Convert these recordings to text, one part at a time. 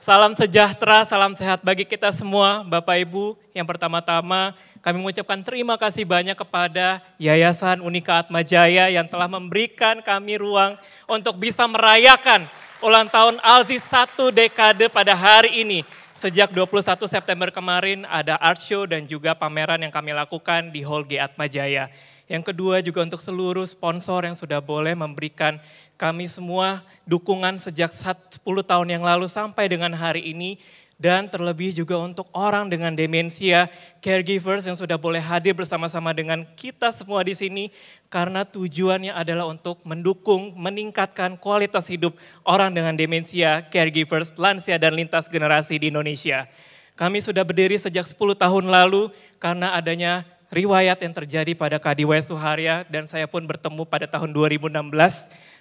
Salam sejahtera, salam sehat bagi kita semua, Bapak Ibu. Yang pertama-tama, kami mengucapkan terima kasih banyak kepada Yayasan Unika Atma Jaya yang telah memberikan kami ruang untuk bisa merayakan ulang tahun Alzi satu dekade pada hari ini. Sejak 21 September kemarin ada art show dan juga pameran yang kami lakukan di Hall G Atma Jaya. Yang kedua juga untuk seluruh sponsor yang sudah boleh memberikan kami semua dukungan sejak 10 tahun yang lalu sampai dengan hari ini dan terlebih juga untuk orang dengan demensia, caregivers yang sudah boleh hadir bersama-sama dengan kita semua di sini karena tujuannya adalah untuk mendukung, meningkatkan kualitas hidup orang dengan demensia, caregivers, lansia dan lintas generasi di Indonesia. Kami sudah berdiri sejak 10 tahun lalu karena adanya riwayat yang terjadi pada Kadiwaya Suharya dan saya pun bertemu pada tahun 2016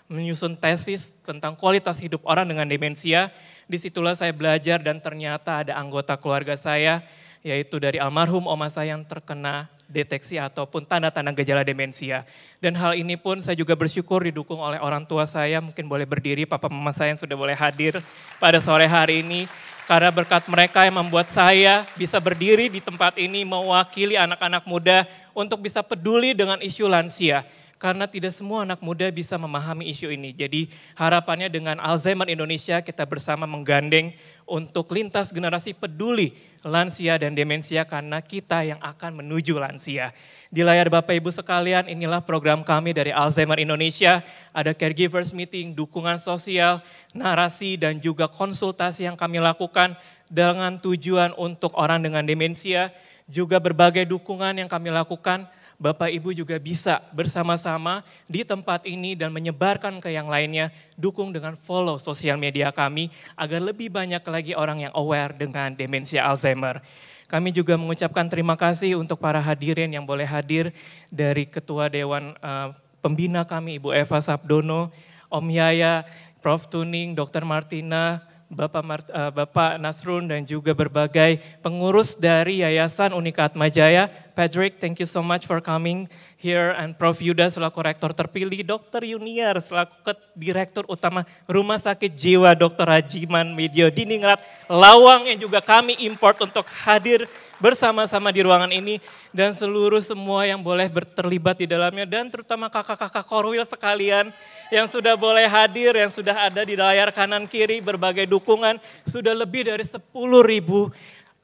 menyusun tesis tentang kualitas hidup orang dengan demensia. Disitulah saya belajar dan ternyata ada anggota keluarga saya yaitu dari almarhum oma saya yang terkena deteksi ataupun tanda-tanda gejala demensia. Dan hal ini pun saya juga bersyukur didukung oleh orang tua saya, mungkin boleh berdiri, papa mama saya yang sudah boleh hadir pada sore hari ini. Karena berkat mereka yang membuat saya bisa berdiri di tempat ini mewakili anak-anak muda untuk bisa peduli dengan isu lansia karena tidak semua anak muda bisa memahami isu ini. Jadi harapannya dengan Alzheimer Indonesia kita bersama menggandeng untuk lintas generasi peduli lansia dan demensia karena kita yang akan menuju lansia. Di layar Bapak Ibu sekalian inilah program kami dari Alzheimer Indonesia. Ada caregivers meeting, dukungan sosial, narasi dan juga konsultasi yang kami lakukan dengan tujuan untuk orang dengan demensia juga berbagai dukungan yang kami lakukan Bapak Ibu juga bisa bersama-sama di tempat ini dan menyebarkan ke yang lainnya. Dukung dengan follow sosial media kami agar lebih banyak lagi orang yang aware dengan demensia Alzheimer. Kami juga mengucapkan terima kasih untuk para hadirin yang boleh hadir dari Ketua Dewan uh, Pembina kami Ibu Eva Sabdono, Om Yaya, Prof Tuning, Dr. Martina, Bapak, Mar, eh, Bapak Nasrun dan juga berbagai pengurus dari Yayasan Unika Majaya, Patrick, thank you so much for coming here and Prof Yuda selaku rektor terpilih, Dr. Yuniar selaku direktur utama Rumah Sakit Jiwa Dr. Hajiman Medio Diningrat Lawang yang juga kami import untuk hadir bersama-sama di ruangan ini dan seluruh semua yang boleh berterlibat di dalamnya dan terutama kakak-kakak Korwil sekalian yang sudah boleh hadir, yang sudah ada di layar kanan kiri, berbagai dukungan, sudah lebih dari 10 ribu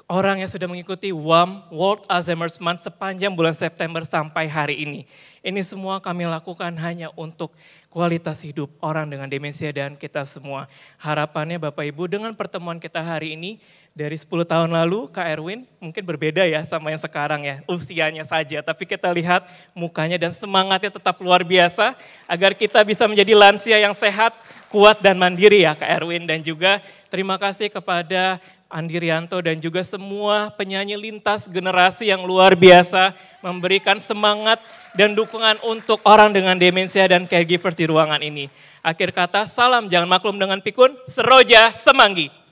orang yang sudah mengikuti WAM World Alzheimer's Month sepanjang bulan September sampai hari ini. Ini semua kami lakukan hanya untuk kualitas hidup orang dengan demensia dan kita semua. Harapannya Bapak Ibu dengan pertemuan kita hari ini dari 10 tahun lalu Kak Erwin mungkin berbeda ya sama yang sekarang ya usianya saja. Tapi kita lihat mukanya dan semangatnya tetap luar biasa agar kita bisa menjadi lansia yang sehat, kuat dan mandiri ya Kak Erwin dan juga terima kasih kepada Andi Rianto dan juga semua penyanyi lintas generasi yang luar biasa memberikan semangat dan dukungan untuk orang dengan demensia dan caregivers di ruangan ini. Akhir kata, salam jangan maklum dengan pikun, seroja semanggi.